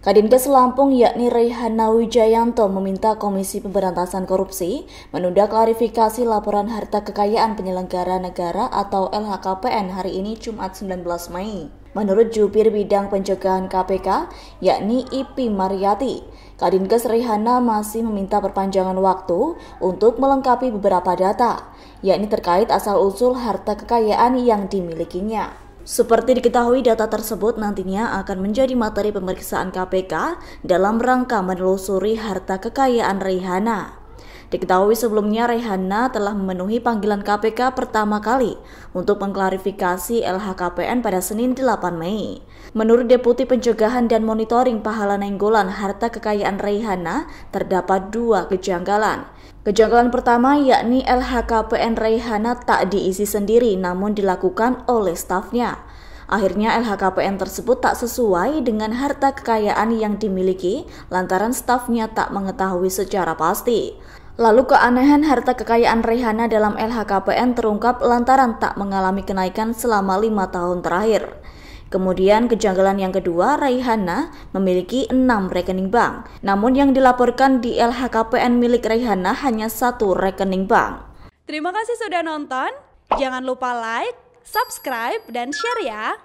Kadinkes Lampung yakni Rehana Wijayanto meminta Komisi Pemberantasan Korupsi menunda klarifikasi laporan harta kekayaan penyelenggara negara atau LHKPN hari ini Jumat 19 Mei. Menurut jubir bidang pencegahan KPK, yakni Ipi Mariati, Kadinkes Rehana masih meminta perpanjangan waktu untuk melengkapi beberapa data, yakni terkait asal-usul harta kekayaan yang dimilikinya. Seperti diketahui, data tersebut nantinya akan menjadi materi pemeriksaan KPK dalam rangka menelusuri harta kekayaan Rehana. Diketahui sebelumnya Rehana telah memenuhi panggilan KPK pertama kali untuk mengklarifikasi LHKPN pada Senin 8 Mei. Menurut Deputi Pencegahan dan Monitoring Pahala Nenggolan Harta Kekayaan Rehana, terdapat dua kejanggalan. Kejanggalan pertama yakni LHKPN Rehana tak diisi sendiri namun dilakukan oleh stafnya. Akhirnya LHKPN tersebut tak sesuai dengan harta kekayaan yang dimiliki lantaran stafnya tak mengetahui secara pasti. Lalu keanehan harta kekayaan Rehana dalam LHKPN terungkap lantaran tak mengalami kenaikan selama lima tahun terakhir. Kemudian kejanggalan yang kedua, Raihana memiliki enam rekening bank. Namun yang dilaporkan di LHKPN milik Raihana hanya satu rekening bank. Terima kasih sudah nonton. Jangan lupa like, subscribe, dan share ya.